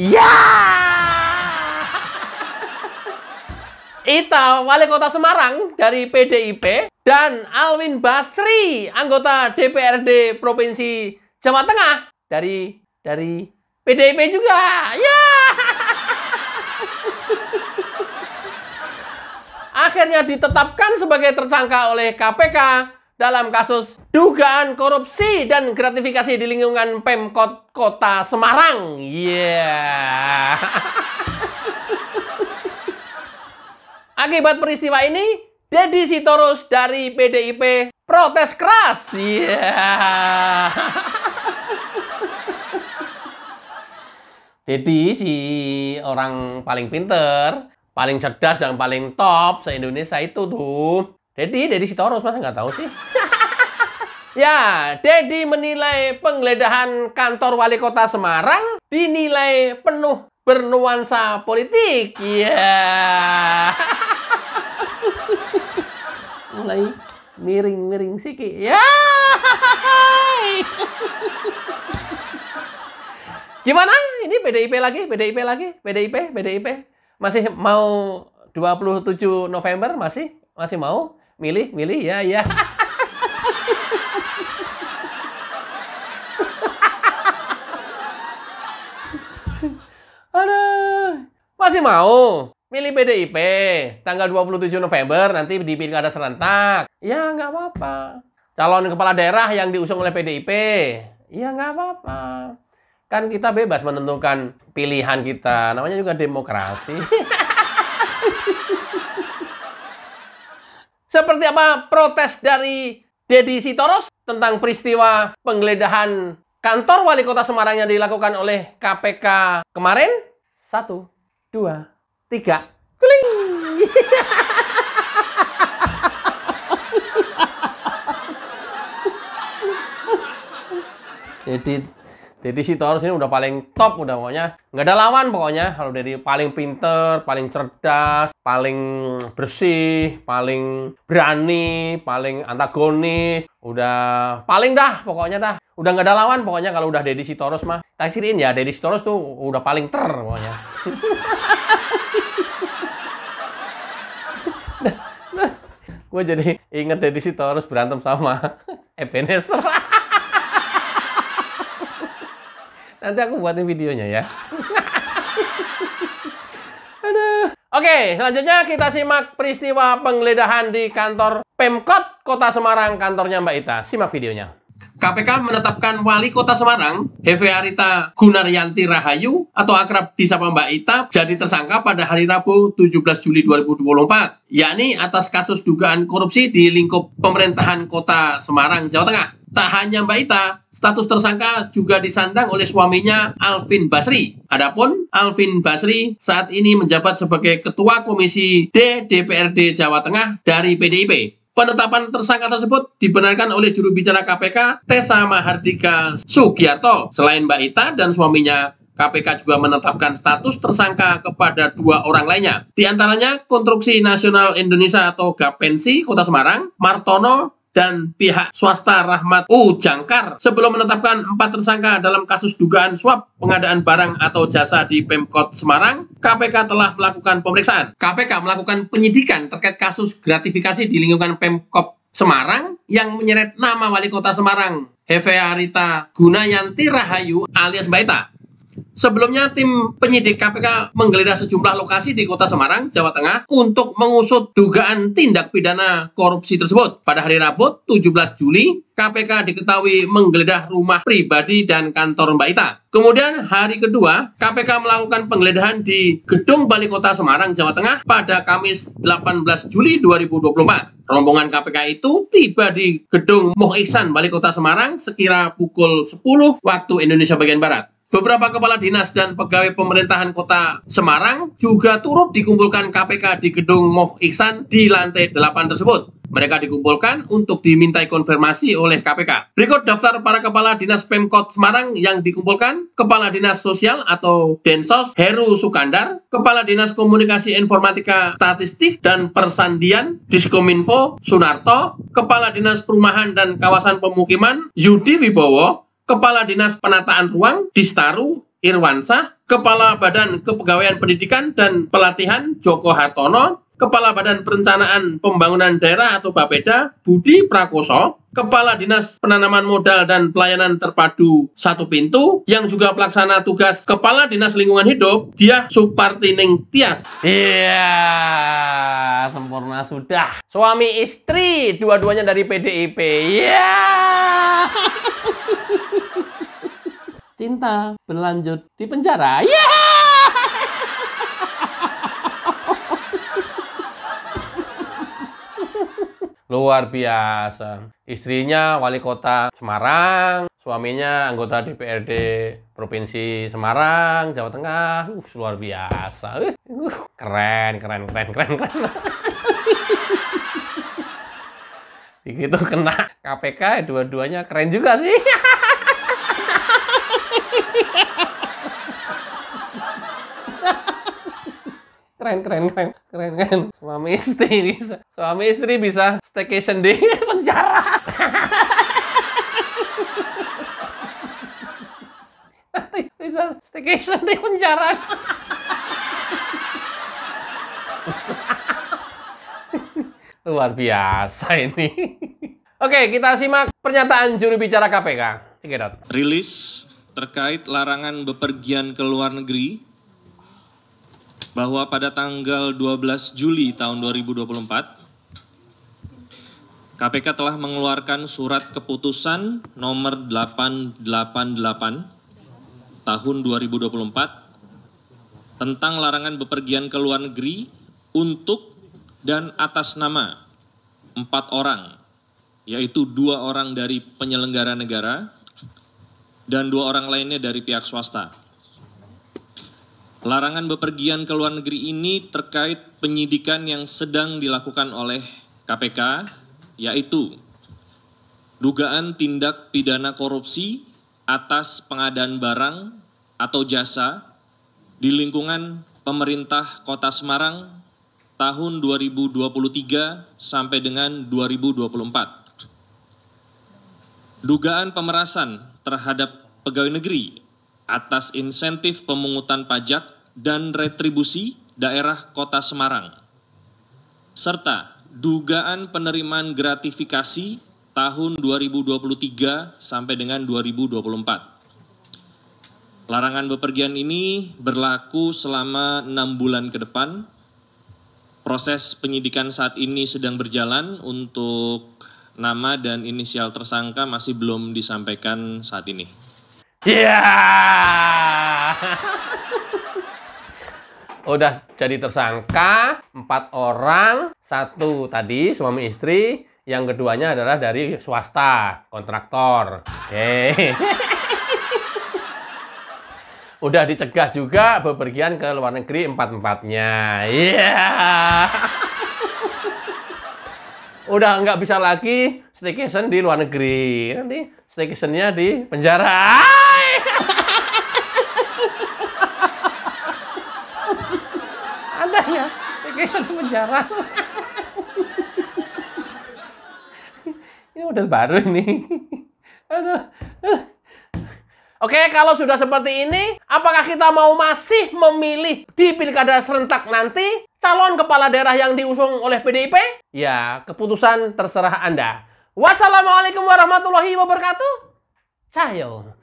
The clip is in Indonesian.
Ya! Ita, wali kota Semarang dari PDIP, dan Alwin Basri, anggota DPRD Provinsi Jawa Tengah dari dari PDIP juga. Ya! Akhirnya ditetapkan sebagai tersangka oleh KPK dalam kasus dugaan korupsi dan gratifikasi di lingkungan Pemkot Kota Semarang. Yeah. Akibat peristiwa ini, Deddy Sitorus dari PDIP protes keras. Yeah. Deddy si orang paling pinter, paling cerdas dan paling top se-Indonesia itu tuh Dedi, Dedi Sitorus masa nggak tahu sih? ya, Dedi menilai penggeledahan kantor wali kota Semarang dinilai penuh bernuansa politik. Ya. Yeah. Mulai miring-miring siki. Ya. Yeah. Gimana? Ini PDIP lagi, PDIP lagi, PDIP, PDIP. Masih mau 27 November masih masih mau? Milih, milih, ya, ya. Ada masih mau? Milih PDIP tanggal 27 November nanti di pilkada serentak. Ya nggak apa-apa. Calon kepala daerah yang diusung oleh PDIP. Ya nggak apa-apa. Kan kita bebas menentukan pilihan kita. Namanya juga demokrasi. Seperti apa protes dari Deddy Sitoros tentang peristiwa penggeledahan kantor wali kota Semarang yang dilakukan oleh KPK kemarin? Satu, dua, tiga. Celing! Jadi Deddy Sitorus ini udah paling top udah pokoknya nggak ada lawan pokoknya kalau dari paling pinter, paling cerdas, paling bersih, paling berani, paling antagonis, udah paling dah pokoknya dah udah nggak ada lawan pokoknya kalau udah Deddy Sitorus mah taksirin ya Deddy Sitorus tuh udah paling ter pokoknya nah, nah, gue jadi inget Deddy Sitorus berantem sama Ebenezer Nanti aku buatin videonya ya. Oke, Oke, selanjutnya kita simak peristiwa penggeledahan di kantor Pemkot Kota Semarang, kantornya Mbak Ita. Simak videonya. KPK menetapkan Wali Kota Semarang, Hefe Arita Gunaryanti Rahayu atau akrab disapa Mbak Ita jadi tersangka pada hari Rabu 17 Juli 2024, yakni atas kasus dugaan korupsi di lingkup pemerintahan Kota Semarang, Jawa Tengah. Tak hanya Mbak Ita, status tersangka juga disandang oleh suaminya Alvin Basri. Adapun Alvin Basri saat ini menjabat sebagai Ketua Komisi D DPRD Jawa Tengah dari PDIP. Penetapan tersangka tersebut dibenarkan oleh juru bicara KPK Tessa Mahardika Sugiarto. Selain Mbak Ita dan suaminya, KPK juga menetapkan status tersangka kepada dua orang lainnya. Di antaranya Konstruksi Nasional Indonesia atau GAPENSI Kota Semarang, Martono dan pihak swasta Rahmat U Jangkar sebelum menetapkan empat tersangka dalam kasus dugaan suap pengadaan barang atau jasa di Pemkot Semarang, KPK telah melakukan pemeriksaan. KPK melakukan penyidikan terkait kasus gratifikasi di lingkungan Pemkot Semarang yang menyeret nama wali kota Semarang Hefearita Arita Gunayanti Rahayu alias Baita Sebelumnya tim penyidik KPK menggeledah sejumlah lokasi di Kota Semarang, Jawa Tengah untuk mengusut dugaan tindak pidana korupsi tersebut. Pada hari Rabu, 17 Juli, KPK diketahui menggeledah rumah pribadi dan kantor Mbak Ita. Kemudian hari kedua, KPK melakukan penggeledahan di Gedung Balai Kota Semarang, Jawa Tengah pada Kamis 18 Juli 2024. Rombongan KPK itu tiba di Gedung Moh Iksan Balai Kota Semarang sekira pukul 10 waktu Indonesia bagian Barat. Beberapa kepala dinas dan pegawai pemerintahan kota Semarang juga turut dikumpulkan KPK di gedung Moh Iksan di lantai 8 tersebut. Mereka dikumpulkan untuk dimintai konfirmasi oleh KPK. Berikut daftar para kepala dinas Pemkot Semarang yang dikumpulkan. Kepala Dinas Sosial atau Densos Heru Sukandar, Kepala Dinas Komunikasi Informatika Statistik dan Persandian Diskominfo Sunarto, Kepala Dinas Perumahan dan Kawasan Pemukiman Yudi Wibowo, Kepala Dinas Penataan Ruang Distaru Irwansah, Kepala Badan Kepegawaian Pendidikan dan Pelatihan Joko Hartono, Kepala Badan Perencanaan Pembangunan Daerah atau Bapeda Budi Prakoso, Kepala Dinas Penanaman Modal dan Pelayanan Terpadu Satu Pintu, yang juga pelaksana tugas Kepala Dinas Lingkungan Hidup, dia Supartining Tias. Iya, sempurna sudah. Suami istri, dua-duanya dari PDIP. Iya. cinta berlanjut di penjara. Yeah! Luar biasa. Istrinya wali kota Semarang, suaminya anggota DPRD Provinsi Semarang, Jawa Tengah. Uh, luar biasa. Uh, uh keren, keren, keren, keren, keren. Begitu kena KPK, dua-duanya keren juga sih. keren keren keren keren keren suami istri bisa suami istri bisa staycation di penjara bisa staycation di penjara luar biasa ini oke kita simak pernyataan juru bicara KPK Cikedat rilis terkait larangan bepergian ke luar negeri bahwa pada tanggal 12 Juli tahun 2024 KPK telah mengeluarkan surat keputusan nomor 888 tahun 2024 tentang larangan bepergian ke luar negeri untuk dan atas nama empat orang, yaitu dua orang dari penyelenggara negara dan dua orang lainnya dari pihak swasta. Larangan bepergian ke luar negeri ini terkait penyidikan yang sedang dilakukan oleh KPK, yaitu dugaan tindak pidana korupsi atas pengadaan barang atau jasa di lingkungan pemerintah Kota Semarang tahun 2023 sampai dengan 2024. Dugaan pemerasan terhadap pegawai negeri atas insentif pemungutan pajak dan retribusi daerah Kota Semarang serta dugaan penerimaan gratifikasi tahun 2023 sampai dengan 2024. Larangan bepergian ini berlaku selama enam bulan ke depan. Proses penyidikan saat ini sedang berjalan untuk nama dan inisial tersangka masih belum disampaikan saat ini. Yeah! Udah jadi tersangka, empat orang, satu tadi suami istri, yang keduanya adalah dari swasta, kontraktor. Oke. Okay. Udah dicegah juga bepergian ke luar negeri empat-empatnya. Iya. Yeah! Udah nggak bisa lagi staycation di luar negeri. Nanti staycationnya di penjara. Ah! staycation penjara. ini model baru ini. Aduh. Oke, kalau sudah seperti ini, apakah kita mau masih memilih di pilkada serentak nanti calon kepala daerah yang diusung oleh PDIP? Ya, keputusan terserah Anda. Wassalamualaikum warahmatullahi wabarakatuh. Sayur.